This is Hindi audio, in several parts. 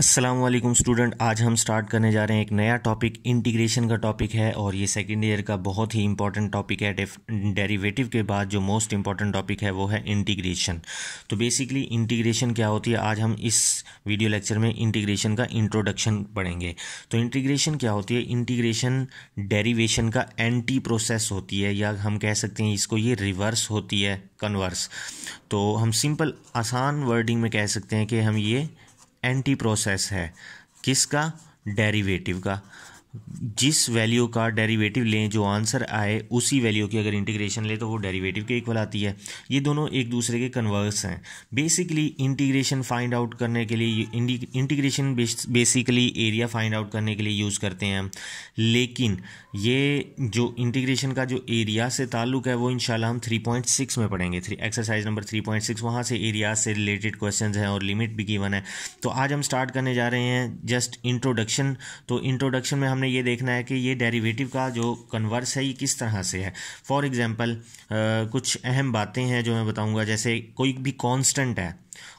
अस्सलाम वालेकुम स्टूडेंट आज हम स्टार्ट करने जा रहे हैं एक नया टॉपिक इंटीग्रेशन का टॉपिक है और ये सेकेंड ईयर का बहुत ही इंपॉर्टेंट टॉपिक है डेरिवेटिव के बाद जो मोस्ट इंपॉर्टेंट टॉपिक है वो है इंटीग्रेशन तो बेसिकली इंटीग्रेशन क्या होती है आज हम इस वीडियो लेक्चर में इंटीग्रेशन का इंट्रोडक्शन पढ़ेंगे तो इंटीग्रेशन क्या होती है इंटीग्रेशन डेरीवेशन का एंटी प्रोसेस होती है या हम कह सकते हैं इसको ये रिवर्स होती है कन्वर्स तो हम सिंपल आसान वर्डिंग में कह सकते हैं कि हम ये एंटी प्रोसेस है किसका डेरिवेटिव का जिस वैल्यू का डेरिवेटिव लें जो आंसर आए उसी वैल्यू की अगर इंटीग्रेशन लें तो वो डेरिवेटिव के इक्वल आती है ये दोनों एक दूसरे के कन्वर्स हैं बेसिकली इंटीग्रेशन फाइंड आउट करने के लिए integration basically area find out करने के लिए यूज़ करते हैं हम लेकिन ये जो इंटीग्रेशन का जो एरिया से ताल्लुक है वो इंशाल्लाह हम सिक्स में पढ़ेंगे थ्री एक्सरसाइज नंबर सिक्स वहाँ से एरिया से रिलेटेड क्वेश्चन हैं और लिमिट भी गिवन है तो आज हम स्टार्ट करने जा रहे हैं जस्ट इंट्रोडक्शन तो इंट्रोडक्शन में हमने हमें ये देखना है कि ये डेरिवेटिव का जो कन्वर्स है ये किस तरह से है फॉर एग्ज़ाम्पल कुछ अहम बातें हैं जो मैं बताऊंगा जैसे कोई भी कॉन्स्टेंट है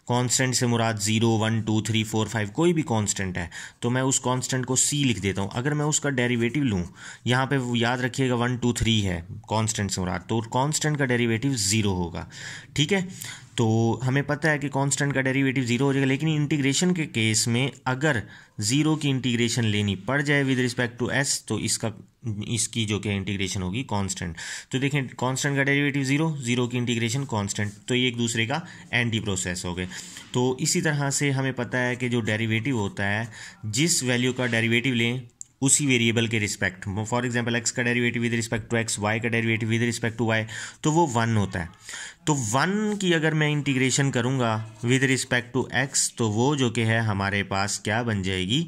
कांस्टेंट से मुराद zero one two three four five कोई भी कांस्टेंट है तो मैं उस कांस्टेंट को सी लिख देता हूँ अगर मैं उसका डेरिवेटिव लूँ यहाँ पे याद रखिएगा वन टू थ्री है कांस्टेंट से मुराद तो कांस्टेंट का डेरिवेटिव ज़ीरो होगा ठीक है तो हमें पता है कि कांस्टेंट का डेरिवेटिव ज़ीरो हो जाएगा लेकिन इंटीग्रेशन के केस में अगर ज़ीरो की इंटीग्रेशन लेनी पड़ जाए विद रिस्पेक्ट टू एस तो इसका इसकी जो कि इंटीग्रेशन होगी कांस्टेंट तो देखें कांस्टेंट का डेरिवेटिव ज़ीरो ज़ीरो की इंटीग्रेशन कांस्टेंट तो ये एक दूसरे का एंटी प्रोसेस हो गए तो इसी तरह से हमें पता है कि जो डेरिवेटिव होता है जिस वैल्यू का डेरिवेटिव लें उसी वेरिएबल के रिस्पेक्ट फॉर एग्जांपल एक्स का derivative with respect to x y का derivative with respect to y तो वो वन होता है तो वन की अगर मैं इंटीग्रेशन करूँगा विद रिस्पेक्ट टू एक्स तो वो जो कि है हमारे पास क्या बन जाएगी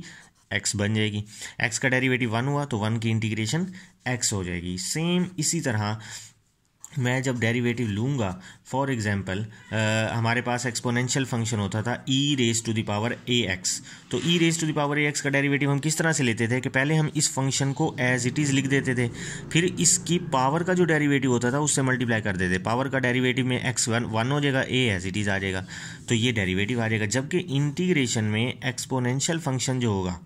एक्स बन जाएगी एक्स का डेरिवेटिव वन हुआ तो वन की इंटीग्रेशन एक्स हो जाएगी सेम इसी तरह मैं जब डेरिवेटिव लूँगा फॉर एग्ज़ाम्पल हमारे पास एक्सपोनेंशियल फंक्शन होता था e raise to the power a x तो e raise to the power a x का डेरिवेटिव हम किस तरह से लेते थे कि पहले हम इस फंक्शन को एज इट इज़ लिख देते थे फिर इसकी पावर का जो डेरिवेटिव होता था उससे मल्टीप्लाई कर देते पावर का डेरीवेटिव में एक्स वन वन हो जाएगा ए एज इट इज़ आ जाएगा तो ये डेरीवेटिव आ जाएगा जबकि इंटीग्रेशन में एक्सपोनेंशियल फंक्शन जो होगा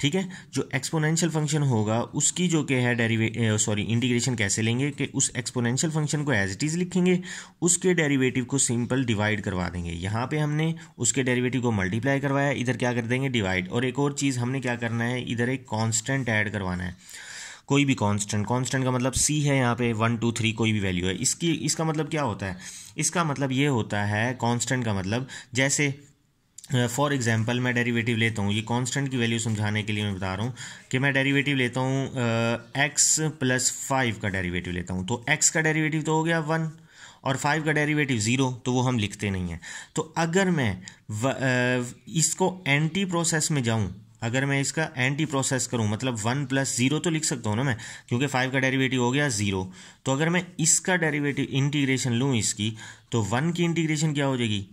ठीक है जो एक्सपोनेंशियल फंक्शन होगा उसकी जो के है डेरीवे सॉरी इंटीग्रेशन कैसे लेंगे कि उस एक्सपोनेंशियल फंक्शन को एज इट इज़ लिखेंगे उसके डेरिवेटिव को सिंपल डिवाइड करवा देंगे यहाँ पे हमने उसके डेरिवेटिव को मल्टीप्लाई करवाया इधर क्या कर देंगे डिवाइड और एक और चीज़ हमने क्या करना है इधर एक कॉन्स्टेंट ऐड करवाना है कोई भी कांस्टेंट कांस्टेंट का मतलब सी है यहाँ पे वन टू थ्री कोई भी वैल्यू है इसकी इसका मतलब क्या होता है इसका मतलब ये होता है कांस्टेंट का मतलब जैसे फॉर uh, एग्जाम्पल मैं डेरीवेटिव लेता हूँ ये कॉन्स्टेंट की वैल्यू समझाने के लिए मैं बता रहा हूँ कि मैं डेरीवेटिव लेता हूँ एक्स प्लस फाइव का डेरीवेटिव लेता हूँ तो एक्स का डेरीवेटिव तो हो गया वन और फाइव का डेरिवेटिव ज़ीरो तो वो हम लिखते नहीं हैं तो अगर मैं व, आ, इसको एंटी प्रोसेस में जाऊँ अगर मैं इसका एंटी प्रोसेस करूं मतलब वन प्लस जीरो तो लिख सकता हूं ना मैं क्योंकि फाइव का डेरिवेटिव हो गया जीरो तो अगर मैं इसका डेरिवेटिव इंटीग्रेशन लूँ इसकी तो वन की इंटीग्रेशन क्या हो जाएगी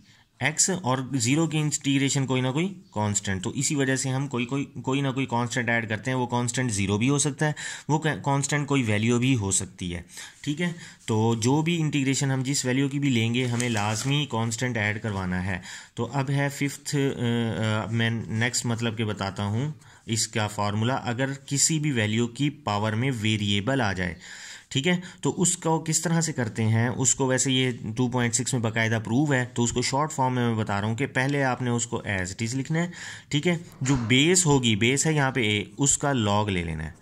एक्स और जीरो की इंटीग्रेशन कोई ना कोई कांस्टेंट तो इसी वजह से हम कोई कोई कोई ना कोई कांस्टेंट ऐड करते हैं वो कांस्टेंट जीरो भी हो सकता है वो कांस्टेंट कोई वैल्यू भी हो सकती है ठीक है तो जो भी इंटीग्रेशन हम जिस वैल्यू की भी लेंगे हमें लाजमी कांस्टेंट ऐड करवाना है तो अब है फिफ्थ मैं नेक्स्ट मतलब के बताता हूँ इसका फार्मूला अगर किसी भी वैल्यू की पावर में वेरिएबल आ जाए ठीक है तो उसको किस तरह से करते हैं उसको वैसे ये 2.6 में बाकायदा प्रूव है तो उसको शॉर्ट फॉर्म में मैं बता रहा हूँ कि पहले आपने उसको एज इट इज़ लिखना है ठीक है जो बेस होगी बेस है यहाँ पे ए उसका लॉग ले लेना है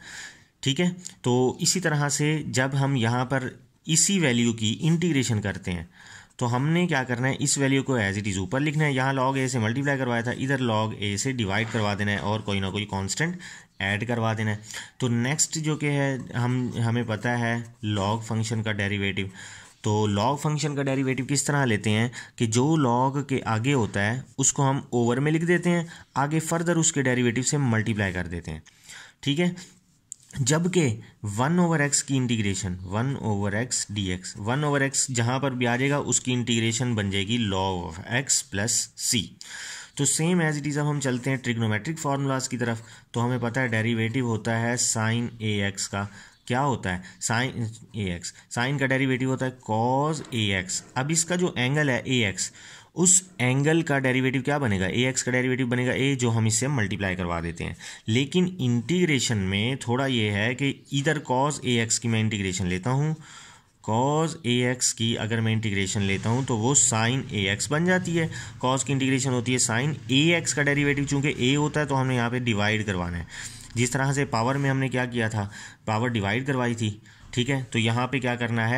ठीक है तो इसी तरह से जब हम यहाँ पर इसी वैल्यू की इंटीग्रेशन करते हैं तो हमने क्या करना है इस वैल्यू को एज इट इज़ ऊपर लिखना है यहाँ लॉग ए से मल्टीप्लाई करवाया था इधर लॉग ए से डिवाइड करवा देना है और कोई ना कोई कांस्टेंट ऐड करवा देना है तो नेक्स्ट जो कि है हम हमें पता है लॉग फंक्शन का डेरिवेटिव तो लॉग फंक्शन का डेरिवेटिव किस तरह लेते हैं कि जो लॉग के आगे होता है उसको हम ओवर में लिख देते हैं आगे फर्दर उसके डेरिवेटिव से मल्टीप्लाई कर देते हैं ठीक है जबकि वन ओवर एक्स की integration one over x d x one over x जहाँ पर भी आ जाएगा उसकी इंटीग्रेशन बन जाएगी log of x plus c तो सेम एज इट इज़ अब हम चलते हैं ट्रिग्नोमेट्रिक फार्मूलाज की तरफ तो हमें पता है डेरिवेटिव होता है साइन ए एक्स का क्या होता है साइन ए एक्स साइन का डेरिवेटिव होता है कॉज ए एक्स अब इसका जो एंगल है ए एक्स उस एंगल का डेरिवेटिव क्या बनेगा ए एक्स का डेरिवेटिव बनेगा ए जो हम इससे मल्टीप्लाई करवा देते हैं लेकिन इंटीग्रेशन में थोड़ा ये है कि इधर कॉज ए एक्स की मैं इंटीग्रेशन लेता हूँ कॉज ए एक्स की अगर मैं इंटीग्रेशन लेता हूँ तो वो साइन ए एक्स बन जाती है कॉज की इंटीग्रेशन होती है साइन ए एक्स का डेरिवेटिव चूंकि ए होता है तो हमने यहाँ पे डिवाइड करवाना है जिस तरह से पावर में हमने क्या किया था पावर डिवाइड करवाई थी ठीक है तो यहाँ पे क्या करना है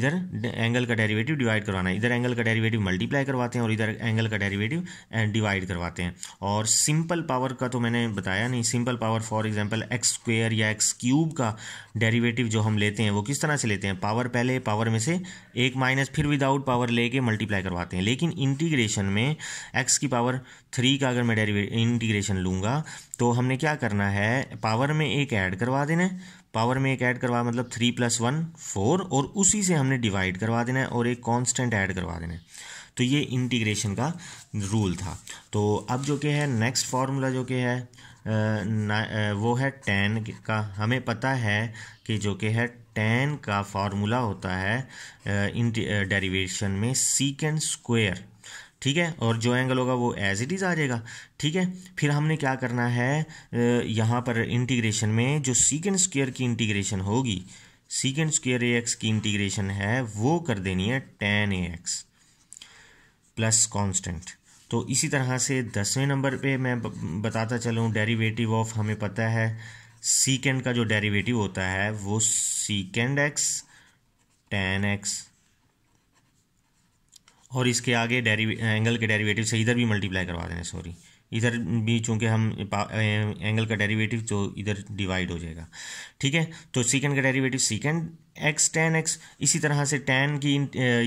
इधर एंगल का डेरिवेटिव डिवाइड करवाना है इधर एंगल का डेरिवेटिव मल्टीप्लाई करवाते हैं और इधर एंगल का डेरिवेटिव डिवाइड eh, करवाते हैं और सिंपल पावर का तो मैंने बताया नहीं simple power for example x square या एक्स क्यूब का डेरिवेटिव जो हम लेते हैं वो किस तरह से लेते हैं पावर पहले पावर में से एक माइनस फिर विदाउट पावर ले मल्टीप्लाई करवाते हैं लेकिन इंटीग्रेशन में एक्स की पावर थ्री का अगर मैं डेरीवे इंटीग्रेशन लूँगा तो हमने क्या करना है पावर में एक ऐड करवा देना है पावर में एक ऐड करवा मतलब थ्री प्लस वन फोर और उसी से हमने डिवाइड करवा देना है और एक कांस्टेंट ऐड करवा देना है तो ये इंटीग्रेशन का रूल था तो अब जो कि है नेक्स्ट फार्मूला जो कि है वो है टेन का हमें पता है कि जो कि है टेन का फार्मूला होता है डेरिवेशन में सीकेंड स्क्वेयर ठीक है और जो एंगल होगा वो एज इट इज़ आ जाएगा ठीक है फिर हमने क्या करना है यहाँ पर इंटीग्रेशन में जो सीकेंड स्क्वेयर की इंटीग्रेशन होगी सीकेंड स्क्वेयर ए एक्स की इंटीग्रेशन है वो कर देनी है tan a x plus constant तो इसी तरह से दसवें नंबर पे मैं बताता चलूँ डेरिवेटिव ऑफ हमें पता है सीकेंड का जो डेरिवेटिव होता है वो सीकेंड एक्स टेन एक्स और इसके आगे डेरी एंगल के डेरिवेटिव से इधर भी मल्टीप्लाई करवा देना सॉरी इधर भी चूँकि हम एंगल का डेरिवेटिव जो तो इधर डिवाइड हो जाएगा ठीक है तो सीकेंड का derivative secant x tan x इसी तरह से टेन की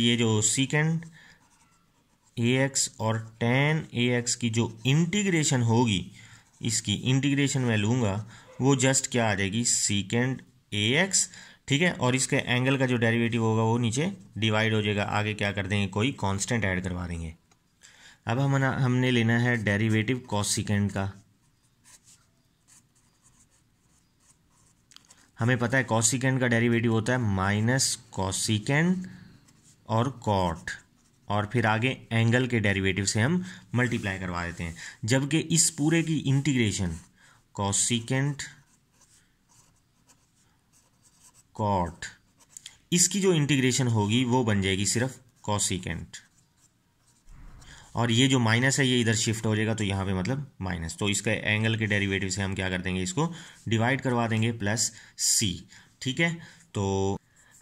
ये जो सीकेंड ए एक्स और टेन ए एक्स की जो इंटीग्रेशन होगी इसकी इंटीग्रेशन मैं लूँगा वो जस्ट क्या आ जाएगी सीकेंड ए एक्स ठीक है और इसके एंगल का जो डेरिवेटिव होगा वो नीचे डिवाइड हो जाएगा आगे क्या कर देंगे कोई कांस्टेंट ऐड करवा देंगे अब हम हमने लेना है डेरिवेटिव सिकेंड का हमें पता है कॉसिकेंड का डेरिवेटिव होता है माइनस सिकेंड और कॉट और फिर आगे एंगल के डेरिवेटिव से हम मल्टीप्लाई करवा देते हैं जबकि इस पूरे की इंटीग्रेशन सिकेंड कॉट इसकी जो इंटीग्रेशन होगी वो बन जाएगी सिर्फ कॉसिकेंट और ये जो माइनस है ये इधर शिफ्ट हो जाएगा तो यहाँ पे मतलब माइनस तो इसका एंगल के डेरिवेटिव से हम क्या कर देंगे इसको डिवाइड करवा देंगे प्लस सी ठीक है तो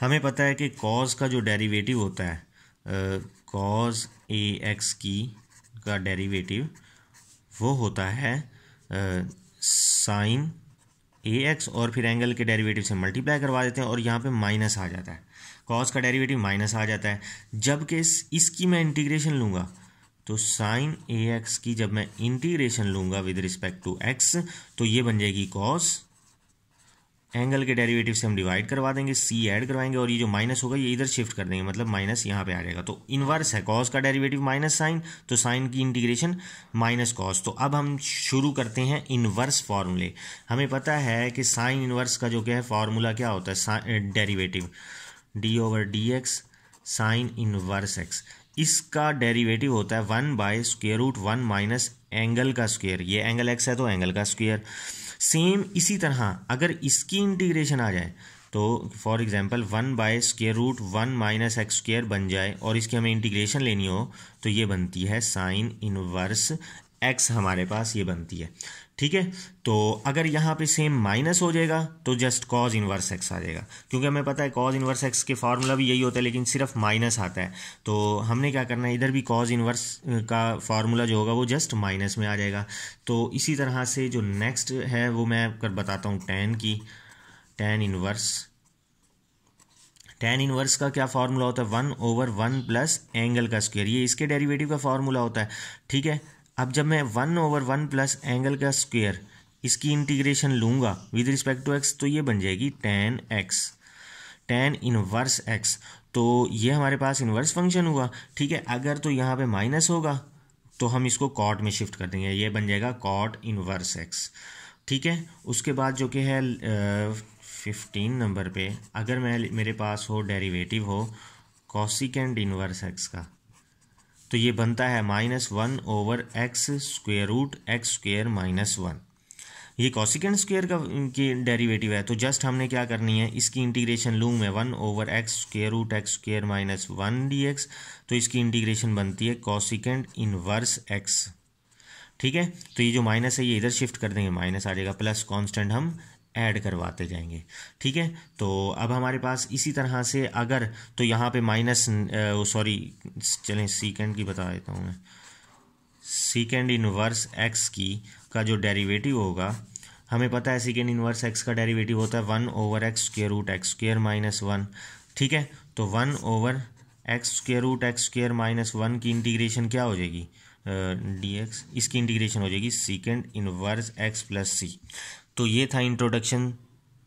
हमें पता है कि कॉज का जो डेरिवेटिव होता है कॉज ए एक्स की का डेरिवेटिव वो होता है साइन ए एक्स और फिर एंगल के डेरिवेटिव से मल्टीप्लाई करवा देते हैं और यहाँ पे माइनस आ जाता है कॉस का डेरिवेटिव माइनस आ जाता है जबकि इसकी मैं इंटीग्रेशन लूँगा तो साइन ए एक्स की जब मैं इंटीग्रेशन लूँगा विद रिस्पेक्ट टू एक्स तो ये बन जाएगी कॉस एंगल के डेरिवेटिव से हम डिवाइड करवा देंगे सी ऐड करवाएंगे और ये जो माइनस होगा ये इधर शिफ्ट कर देंगे मतलब माइनस यहाँ पे आ जाएगा तो इनवर्स है कॉस का डेरिवेटिव माइनस साइन तो साइन की इंटीग्रेशन माइनस कॉस तो अब हम शुरू करते हैं इनवर्स फॉर्मूले हमें पता है कि साइन इनवर्स का जो क्या है फॉर्मूला क्या होता है derivative d over d x sine inverse x इसका डेरिवेटिव होता है one by square root one minus angle का स्क्वेयर ये एंगल एक्स है तो एंगल का स्क्वेयर सेम इसी तरह अगर इसकी इंटीग्रेशन आ जाए तो for example one by square root one minus x square बन जाए और इसकी हमें इंटीग्रेशन लेनी हो तो ये बनती है साइन इनवर्स एक्स हमारे पास ये बनती है ठीक है तो अगर यहाँ पे सेम माइनस हो जाएगा तो जस्ट कॉज इनवर्स एक्स आ जाएगा क्योंकि हमें पता है कॉज इनवर्स एक्स के फार्मूला भी यही होता है लेकिन सिर्फ माइनस आता है तो हमने क्या करना है इधर भी कॉज इनवर्स का फार्मूला जो होगा वो जस्ट माइनस में आ जाएगा तो इसी तरह से जो नेक्स्ट है वो मैं कर बताता हूँ टेन की टेन इनवर्स टेन इनवर्स का क्या फार्मूला होता है one over one plus angle का स्क्वेयर ये इसके डेरिवेटिव का फार्मूला होता है ठीक है अब जब मैं one over one plus angle का स्क्वेयर इसकी इंटीग्रेशन लूँगा विद रिस्पेक्ट टू एक्स तो ये बन जाएगी tan x tan inverse x तो ये हमारे पास इनवर्स फंक्शन हुआ ठीक है अगर तो यहाँ पे माइनस होगा तो हम इसको कॉट में शिफ्ट कर देंगे ये बन जाएगा कॉट इनवर्स एक्स ठीक है उसके बाद जो कि है फिफ्टीन नंबर पे अगर मैं मेरे पास हो डेरिवेटिव हो कॉसिकेंड इनवर्स एक्स का तो ये बनता है minus one over x square root x square minus one ये कॉसिकेंड स्क्वेयर का की डेरिवेटिव है तो जस्ट हमने क्या करनी है इसकी इंटीग्रेशन लूँ मैं one over x square root x square minus one d x तो इसकी इंटीग्रेशन बनती है कॉसिकेंड इनवर्स एक्स ठीक है तो ये जो माइनस है ये इधर शिफ्ट कर देंगे माइनस आ जाएगा प्लस कांस्टेंट हम ऐड करवाते जाएंगे ठीक है तो अब हमारे पास इसी तरह से अगर तो यहाँ पे माइनस सॉरी चलें सीकेंड की बता देता हूँ मैं सीकेंड इनवर्स एक्स की का जो डेरिवेटिव होगा हमें पता है सीकेंड इनवर्स एक्स का डेरिवेटिव होता है one over x square root x square minus one ठीक है तो one over x square root x square minus one की इंटीग्रेशन क्या हो जाएगी डी uh, एक्स इसकी इंटीग्रेशन हो जाएगी secant inverse x plus c तो ये था इंट्रोडक्शन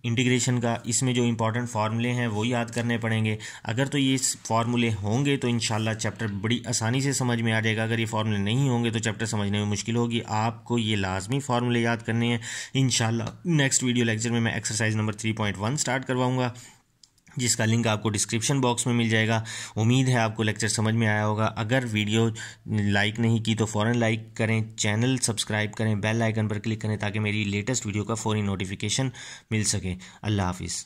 इंटीग्रेशन का इसमें जो इंपॉर्टेंट फार्मूले हैं वो याद करने पड़ेंगे अगर तो ये फार्मूले होंगे तो इन चैप्टर बड़ी आसानी से समझ में आ जाएगा अगर ये फार्मूले नहीं होंगे तो चैप्टर समझने में मुश्किल होगी आपको ये लाजमी फार्मूले याद करने हैं इन नेक्स्ट वीडियो लेक्चर में मैं exercise number three point one start करवाऊँगा जिसका लिंक आपको डिस्क्रिप्शन बॉक्स में मिल जाएगा उम्मीद है आपको लेक्चर समझ में आया होगा अगर वीडियो लाइक नहीं की तो फ़ौरन लाइक करें चैनल सब्सक्राइब करें बेल आइकन पर क्लिक करें ताकि मेरी लेटेस्ट वीडियो का फ़ौरी नोटिफिकेशन मिल सके अल्लाह हाफिज़